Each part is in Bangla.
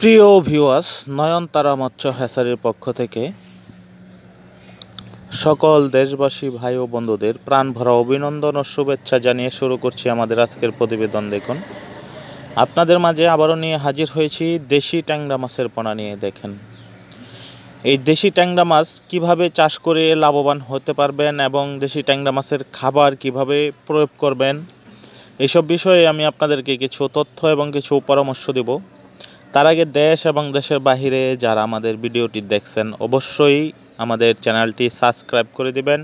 প্রিয় ভিওয়াস নয়নতারা মৎস্য হ্যাসারির পক্ষ থেকে সকল দেশবাসী ভাই ও বন্ধুদের প্রাণভরা অভিনন্দন ও শুভেচ্ছা জানিয়ে শুরু করছি আমাদের আজকের প্রতিবেদন দেখুন আপনাদের মাঝে আবারও নিয়ে হাজির হয়েছি দেশি ট্যাংরা মাছের পোনা নিয়ে দেখেন এই দেশি ট্যাংরা মাছ কিভাবে চাষ করে লাভবান হতে পারবেন এবং দেশি ট্যাংরা মাছের খাবার কিভাবে প্রয়োগ করবেন এসব বিষয়ে আমি আপনাদেরকে কিছু তথ্য এবং কিছু পরামর্শ দেবো তার আগে দেশ এবং দেশের বাহিরে যারা আমাদের ভিডিওটি দেখছেন অবশ্যই আমাদের চ্যানেলটি সাবস্ক্রাইব করে দিবেন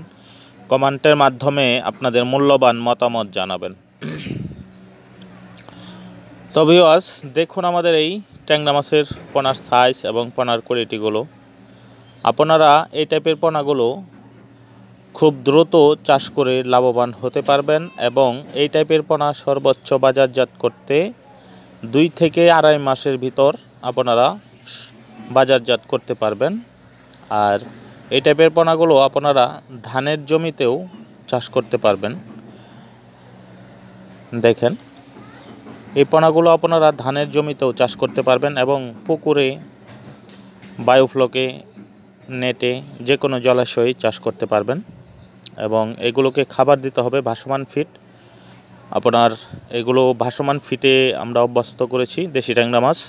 কমেন্টের মাধ্যমে আপনাদের মূল্যবান মতামত জানাবেন তবে আজ দেখুন আমাদের এই ট্যাংরা মাছের পোনার সাইজ এবং পোনার কোয়ালিটিগুলো আপনারা এই টাইপের পোনাগুলো খুব দ্রুত চাষ করে লাভবান হতে পারবেন এবং এই টাইপের পোনা সর্বোচ্চ বাজারজাত করতে দুই থেকে আড়াই মাসের ভিতর আপনারা বাজারজাত করতে পারবেন আর এই টাইপের পোনাগুলো আপনারা ধানের জমিতেও চাষ করতে পারবেন দেখেন এই পোনাগুলো আপনারা ধানের জমিতেও চাষ করতে পারবেন এবং পুকুরে বায়োফ্লকে নেটে যে কোনো জলাশয়ে চাষ করতে পারবেন এবং এগুলোকে খাবার দিতে হবে ভাসমান ফিট আপনার এগুলো ভাসমান ফিটে আমরা অভ্যস্ত করেছি দেশি ট্যাংরা মাছ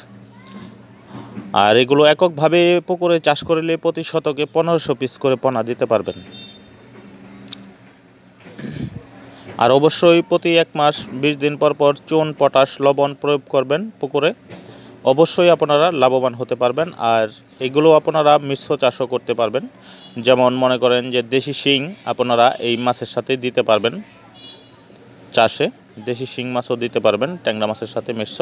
আর এগুলো এককভাবে পুকুরে চাষ করলে প্রতি শতকে পনেরোশো পিস করে পনা দিতে পারবেন আর অবশ্যই প্রতি এক মাস বিশ দিন পর পর চুন পটাশ লবণ প্রয়োগ করবেন পুকুরে অবশ্যই আপনারা লাভবান হতে পারবেন আর এগুলো আপনারা মিশ্র চাষও করতে পারবেন যেমন মনে করেন যে দেশি শিং আপনারা এই মাছের সাথে দিতে পারবেন চাষে দেশি শিং মাছও দিতে পারবেন ট্যাংরা মাছের সাথে মিশ্র